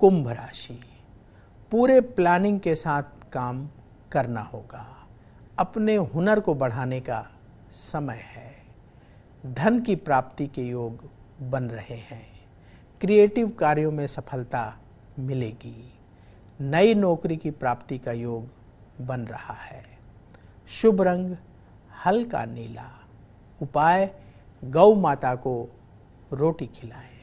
कुंभ राशि पूरे प्लानिंग के साथ काम करना होगा अपने हुनर को बढ़ाने का समय है धन की प्राप्ति के योग बन रहे हैं क्रिएटिव कार्यों में सफलता मिलेगी नई नौकरी की प्राप्ति का योग बन रहा है शुभ रंग हल्का नीला उपाय गौ माता को रोटी खिलाएं